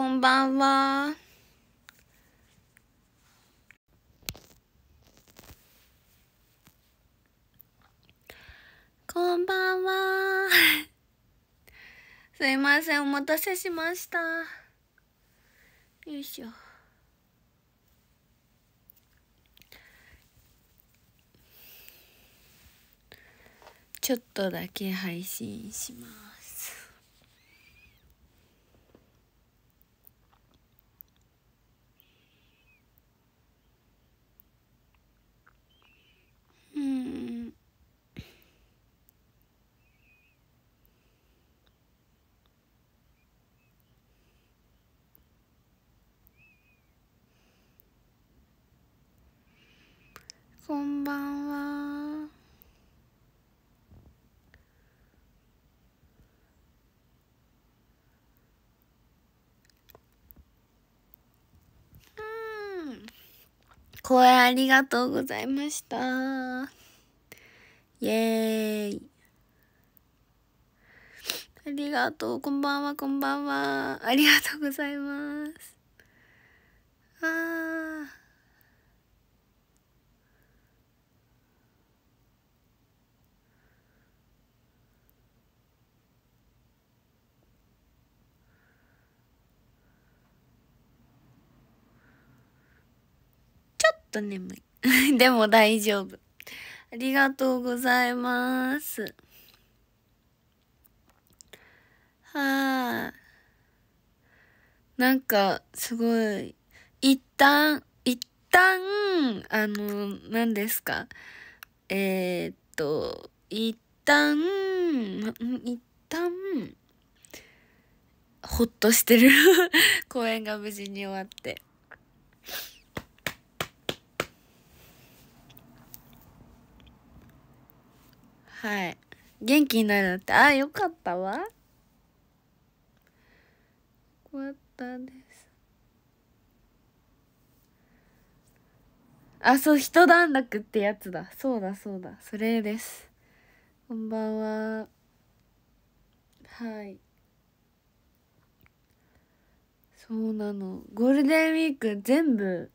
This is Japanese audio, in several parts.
こんばんは。こんばんは。すいません、お待たせしました。よいしょ。ちょっとだけ配信します。こんばんは。うん。声ありがとうございました。イエーイ。ありがとう。こんばんは、こんばんは。ありがとうございます。ああ。と眠い。でも大丈夫。ありがとうございます。はあ。なんか、すごい、一旦、一旦、あの、何ですか。えー、っと、一旦、一旦、ほっとしてる 公演が無事に終わって。はい。元気になるって、あ、あ、よかったわ。よかったです。あ、そう、一段落ってやつだ。そうだ、そうだ。それです。こんばんは。はい。そうなの。ゴールデンウィーク全部、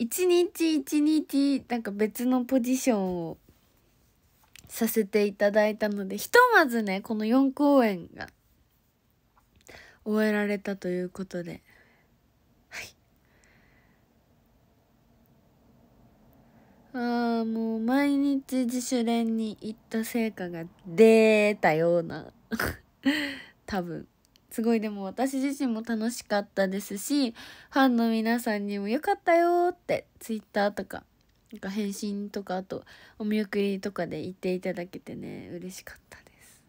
一日一日、なんか別のポジションをさせていただいたのでひとまずねこの4公演が終えられたということで、はい、ああもう毎日自主練に行った成果が出たような 多分すごいでも私自身も楽しかったですしファンの皆さんにも「よかったよ」って Twitter とかなんか返信とかあとお見送りとかで言っていただけてね嬉しかったです、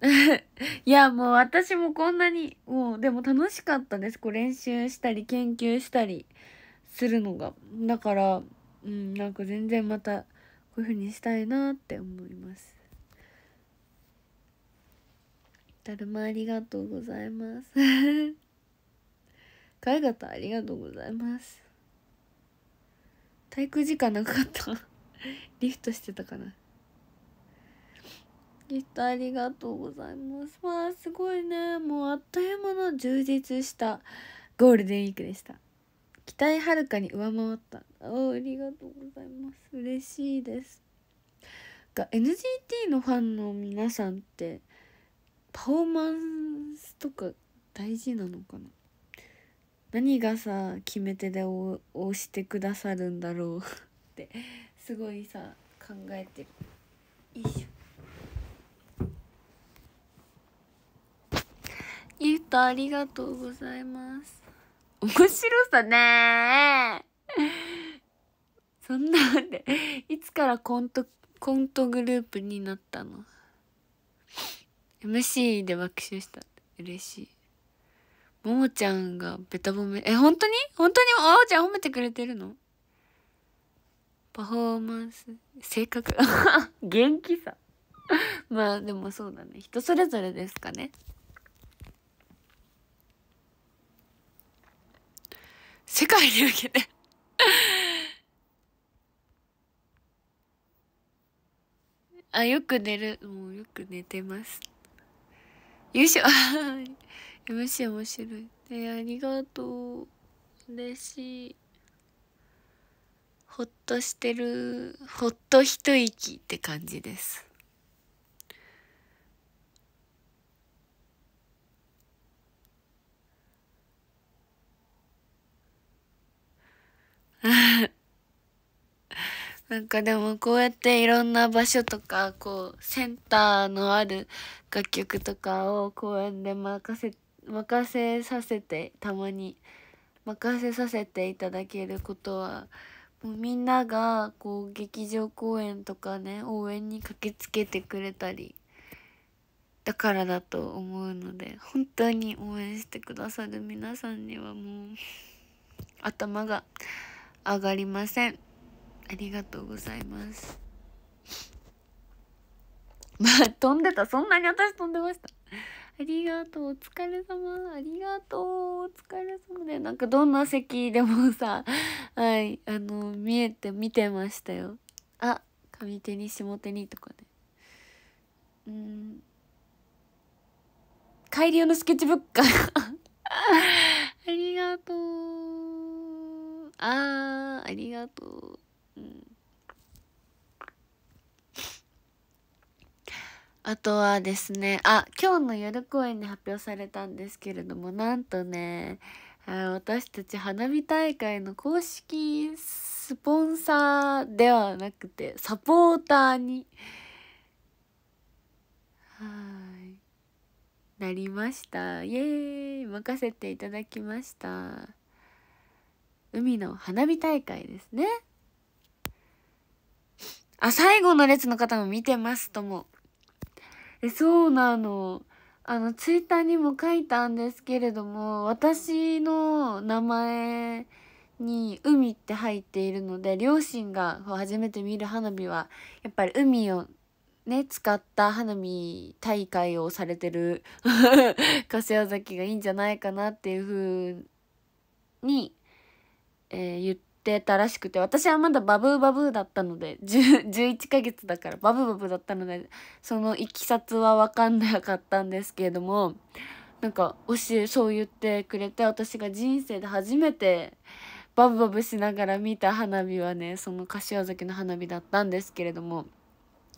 はい、いやもう私もこんなにもうでも楽しかったですこう練習したり研究したりするのがだからうんなんか全然またこういうふうにしたいなって思いますだるまありがとうございます 可愛かったありがとうございます体育時間長かった リフトしてたかなリフトありがとうございますわあすごいねもうあっという間の充実したゴールデンウィークでした期待はるかに上回ったおありがとうございます嬉しいですが NGT のファンの皆さんってパフォーマンスとか大事なのかな何がさ決め手で押してくださるんだろう ってすごいさ考えてるよいしょギフトありがとうございます面白さね そんなでいつからコントコントグループになったの MC で爆笑した嬉しいももちゃんがべた褒め、え、本当に本当にあおちゃん褒めてくれてるのパフォーマンス、性格、元気さ。まあでもそうだね。人それぞれですかね。世界に向けて あ、よく寝る。もうよく寝てます。優勝。MC 面白い。えありがとう。嬉しい。ほっとしてる、ほっと一息って感じです。なんかでもこうやっていろんな場所とかこうセンターのある楽曲とかを公演で任せて任せさせてたまに任せさせていただけることはもうみんながこう劇場公演とかね応援に駆けつけてくれたりだからだと思うので本当に応援してくださる皆さんにはもう頭が上がりませんありがとうございますまあ飛んでたそんなに私飛んでましたありがとうお疲れ様ありがとうお疲れ様でなんかどんな席でもさ はいあの見えて見てましたよあ上手に下手にとかねうん改良のスケッチブック ありがとうあーありがとううんあとはですね、あ、今日の夜公演に発表されたんですけれども、なんとね、私たち花火大会の公式スポンサーではなくて、サポーターに、はい、なりました。イエーイ任せていただきました。海の花火大会ですね。あ、最後の列の方も見てますとも。えそうなのあのツイッターにも書いたんですけれども私の名前に「海」って入っているので両親が初めて見る花火はやっぱり海をね使った花火大会をされてる 柏崎がいいんじゃないかなっていうふうに、えー、言って。ってたらしくて私はまだバブーバブーだったので11ヶ月だからバブバブだったのでそのいきさつは分かんなかったんですけれどもなんか教えそう言ってくれて私が人生で初めてバブバブしながら見た花火はねその柏崎の花火だったんですけれども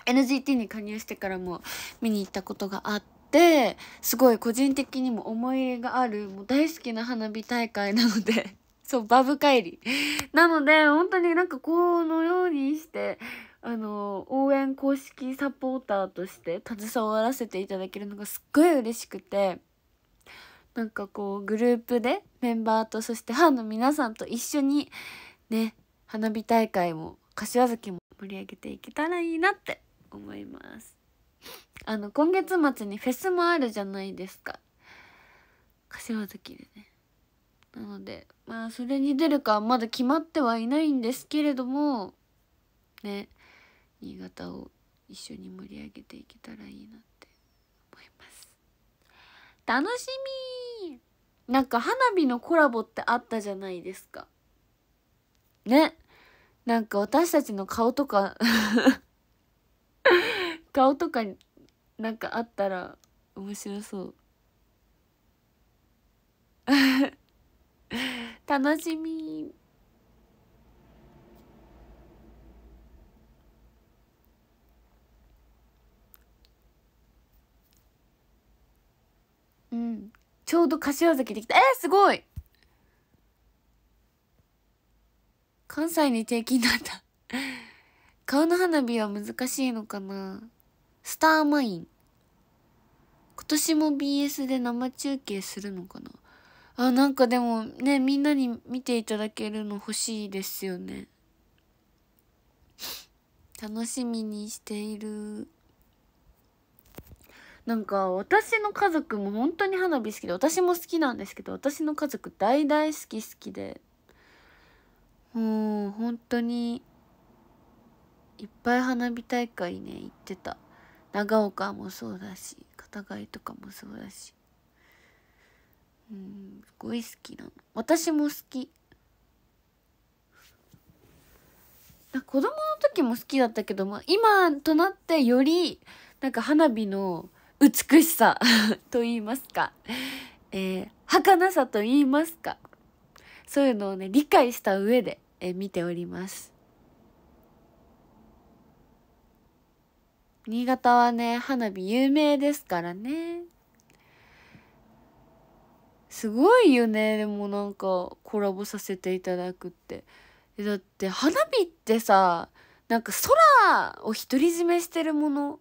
NGT に加入してからも見に行ったことがあって。すごい個人的にも思い入れがあるもう大好きな花火大会なのでそう、バブ帰り。なので、本当になんかこのようにして、あの、応援公式サポーターとして携わらせていただけるのがすっごい嬉しくて、なんかこう、グループでメンバーと、そしてファンの皆さんと一緒に、ね、花火大会も、柏崎も盛り上げていけたらいいなって思います。あの、今月末にフェスもあるじゃないですか。柏崎でね。なのでまあそれに出るかはまだ決まってはいないんですけれどもね新潟を一緒に盛り上げていけたらいいなって思います楽しみなんか花火のコラボってあったじゃないですかねなんか私たちの顔とか 顔とかになんかあったら面白そう 楽しみうんちょうど柏崎できたえー、すごい関西に定期になった顔の花火は難しいのかなスターマイン今年も BS で生中継するのかなあ、なんかでもね、みんなに見ていただけるの欲しいですよね。楽しみにしている。なんか私の家族も本当に花火好きで、私も好きなんですけど、私の家族大大好き好きで、もう本当にいっぱい花火大会ね、行ってた。長岡もそうだし、片貝とかもそうだし。うんすごい好きなの私も好き子供の時も好きだったけどあ、今となってよりなんか花火の美しさ と言いますか、えー、儚さと言いますかそういうのをね理解した上で、えー、見ております新潟はね花火有名ですからねすごいよねでもなんかコラボさせていただくってだって花火ってさなんか空を独り占めしてるもの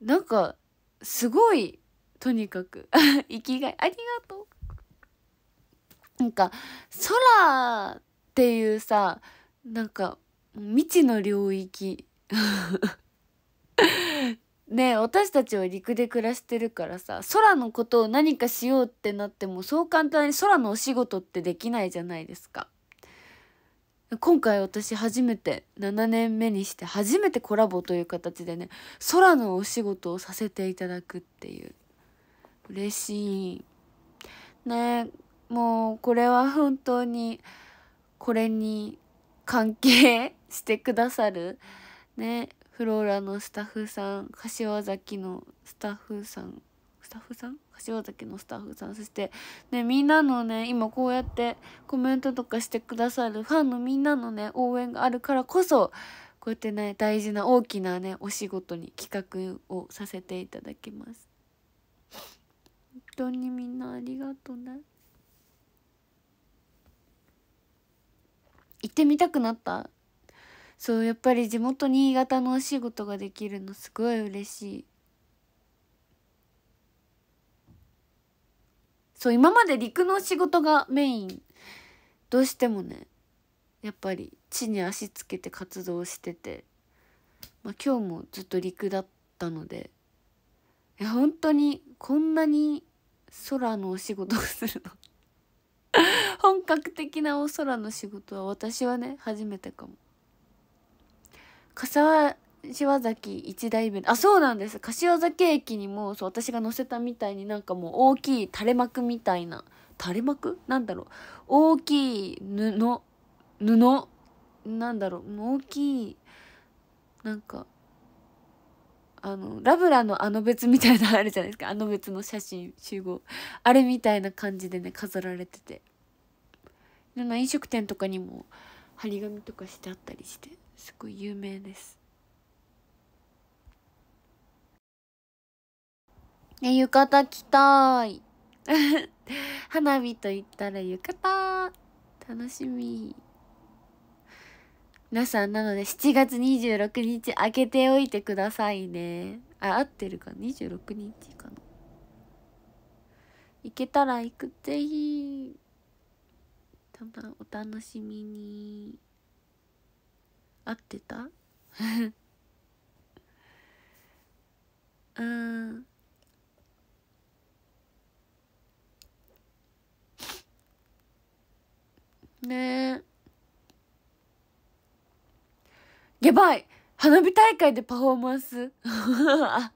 なんかすごいとにかく 生きがいありがとうなんか空っていうさなんか未知の領域 ね私たちは陸で暮らしてるからさ空のことを何かしようってなってもそう簡単に空のお仕事ってできないじゃないですか。今回私初めて7年目にして初めてコラボという形でね空のお仕事をさせていただくっていう嬉しいねもうこれは本当にこれに関係してくださるねフローラのスタッフさん柏崎のスタッフさんスタッフさん柏崎のスタッフさんそして、ね、みんなのね今こうやってコメントとかしてくださるファンのみんなのね応援があるからこそこうやってね大事な大きなねお仕事に企画をさせていただきます。本当にみんなありがとうね。行ってみたくなったそうやっぱり地元新潟のお仕事ができるのすごい嬉しいそう今まで陸の仕事がメインどうしてもねやっぱり地に足つけて活動してて、まあ、今日もずっと陸だったのでいや本当にこんなに空のお仕事をするの本格的なお空の仕事は私はね初めてかも柏崎一代目あそうなんです柏崎駅にもそう私が乗せたみたいになんかもう大きい垂れ幕みたいな垂れ幕なんだろう大きい布布なんだろう大きいなんかあのラブラのあの別みたいなあるじゃないですかあの別の写真集合あれみたいな感じでね飾られてて飲食店とかにも張り紙とかしてあったりしてすごい有名ですね浴衣着たい 花火と言ったら浴衣楽しみ皆さんなので7月26日開けておいてくださいねあ合ってるか26日かな行けたら行くぜひただお楽しみに。合ってた うんねえやばい花火大会でパフォーマンス 花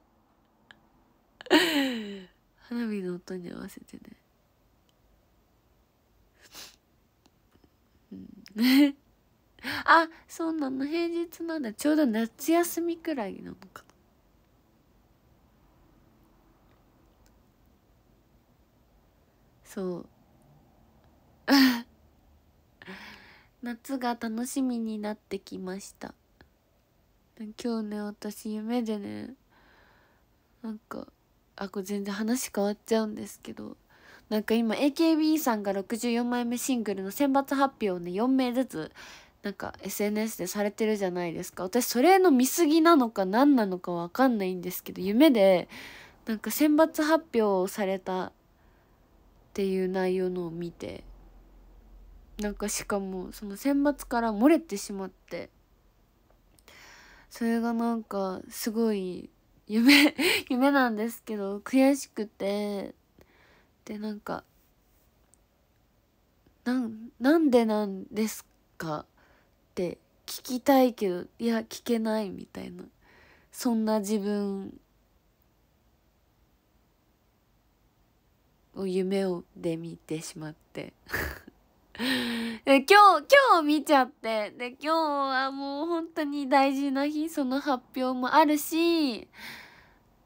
火の音に合わせてね。うん、あそうなの平日なんだちょうど夏休みくらいなのかなそう 夏が楽しみになってきました今日ね私夢でねなんかあこれ全然話変わっちゃうんですけどなんか今 AKB さんが64枚目シングルの選抜発表をね4名ずつなんか SNS でされてるじゃないですか私それの見過ぎなのか何なのか分かんないんですけど夢でなんか選抜発表されたっていう内容のを見てなんかしかもその選抜から漏れてしまってそれがなんかすごい夢 夢なんですけど悔しくてでなんかなんなんでなんですかって聞きたいけどいや聞けないみたいなそんな自分を夢をで見てしまって で今日今日見ちゃってで今日はもう本当に大事な日その発表もあるし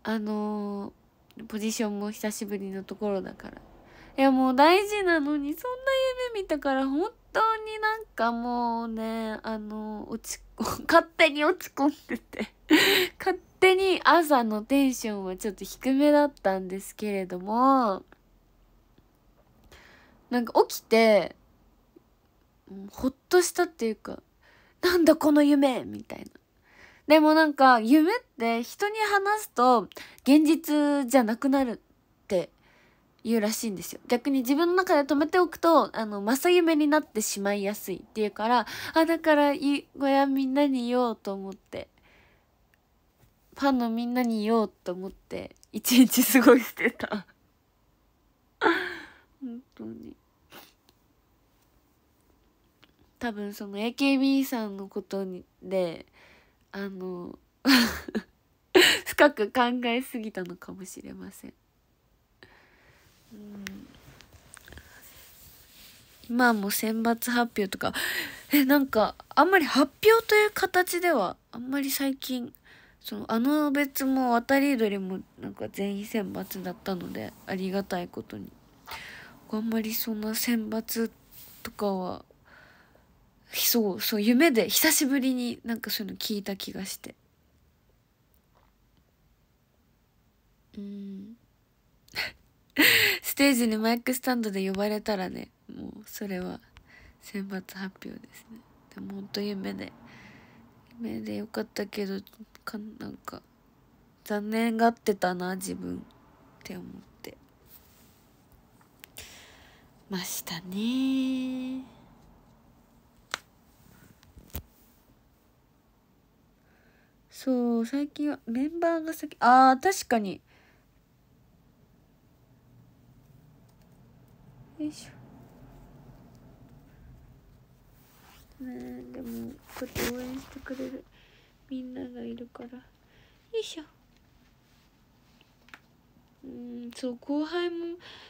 あのー、ポジションも久しぶりのところだからいやもう大事なのにそんな夢見たから本当になんかもうね、あの、落ち、勝手に落ち込んでて勝手に朝のテンションはちょっと低めだったんですけれども、なんか起きて、ほっとしたっていうか、なんだこの夢みたいな。でもなんか夢って人に話すと現実じゃなくなる言うらしいんですよ。逆に自分の中で止めておくと、あの、正夢になってしまいやすいっていうから、あ、だからい、小屋みんなに言おうと思って、ファンのみんなに言おうと思って、一日過ごしてた。本当に。多分その AKB さんのことにで、あの、深く考えすぎたのかもしれません。今もう選抜発表とかえなんかあんまり発表という形ではあんまり最近そのあの別も渡り鳥もなんか全員選抜だったのでありがたいことにあんまりそんな選抜とかはそうそう夢で久しぶりになんかそういうの聞いた気がしてうん ステージにマイクスタンドで呼ばれたらね、もうそれは選抜発表ですね。でも本当夢で、夢でよかったけど、かなんか、残念がってたな、自分って思ってましたね。そう、最近はメンバーが先、ああ、確かに。しょねでもこうやって応援してくれるみんながいるからよいしょうんそう後輩も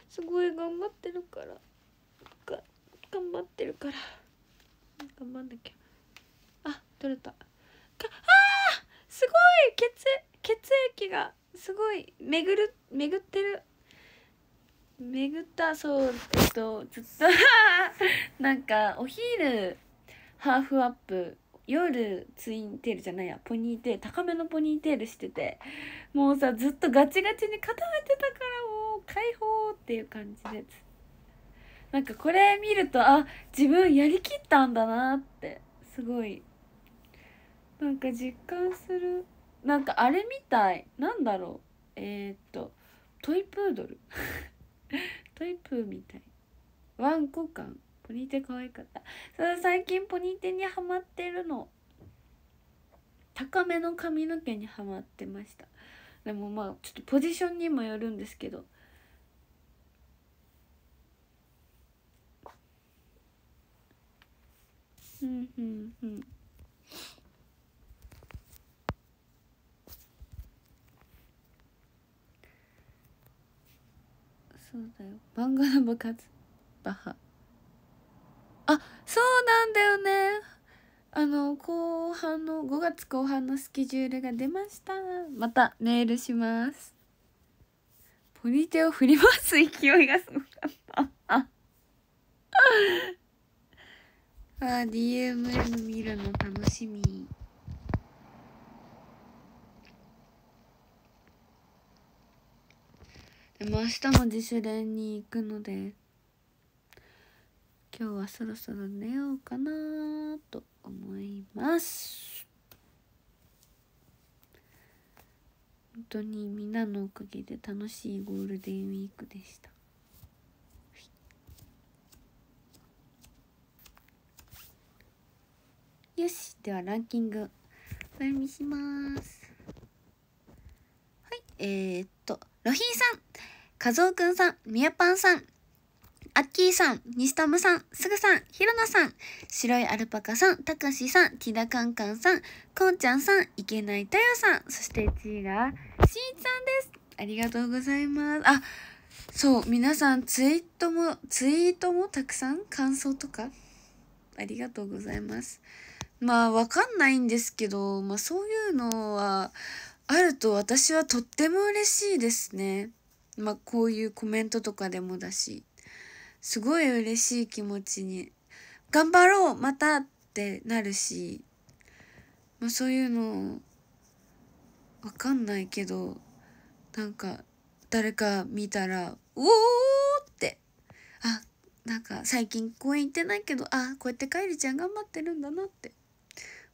すごい頑張ってるからが頑張ってるから頑張んなきゃあ取れたかあすごい血血液がすごい巡る巡ってる巡ったそうえっとずっと なんかお昼ハーフアップ夜ツインテールじゃないやポニーテール高めのポニーテールしててもうさずっとガチガチに固めてたからもう解放っていう感じでなんかこれ見るとあ自分やりきったんだなってすごいなんか実感するなんかあれみたいなんだろうえー、っとトイプードル トイプーみたいワンコ感ポニーテ可愛かったそう最近ポニーテにはまってるの高めの髪の毛にはまってましたでもまあちょっとポジションにもよるんですけどうんうんうんそうだよ漫画の部活バハあそうなんだよねあの後半の5月後半のスケジュールが出ましたまたメールしますポニテを振り回す勢いがすごかった ああ DMM 見るの楽しみでも明日も自主練に行くので今日はそろそろ寝ようかなと思います本当にみんなのおかげで楽しいゴールデンウィークでしたよしではランキングお読みしますはいえー、っとロヒーさん、カズオくんさん、ミヤパンさん、アッキーさん、ニスタムさん、スグさん、ヒロナさん、白いアルパカさん、タカシさん、ティダカンカンさん、コンちゃんさん、いけないタヨさん、そして1位が、しんいちさんです。ありがとうございます。あ、そう、皆さんツイートも、ツイートもたくさん感想とか、ありがとうございます。まあ、わかんないんですけど、まあそういうのは、あると私はとっても嬉しいですね。まあ、こういうコメントとかでもだし、すごい嬉しい気持ちに、頑張ろうまたってなるし、まあ、そういうの、わかんないけど、なんか、誰か見たら、おお!」って、あ、なんか最近公園行ってないけど、あ、こうやってカエルちゃん頑張ってるんだなって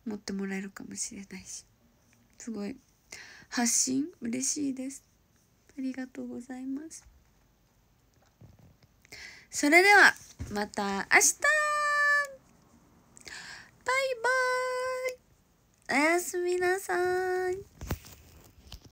思ってもらえるかもしれないし、すごい発信嬉しいですありがとうございますそれではまた明日バイバイおやすみなさい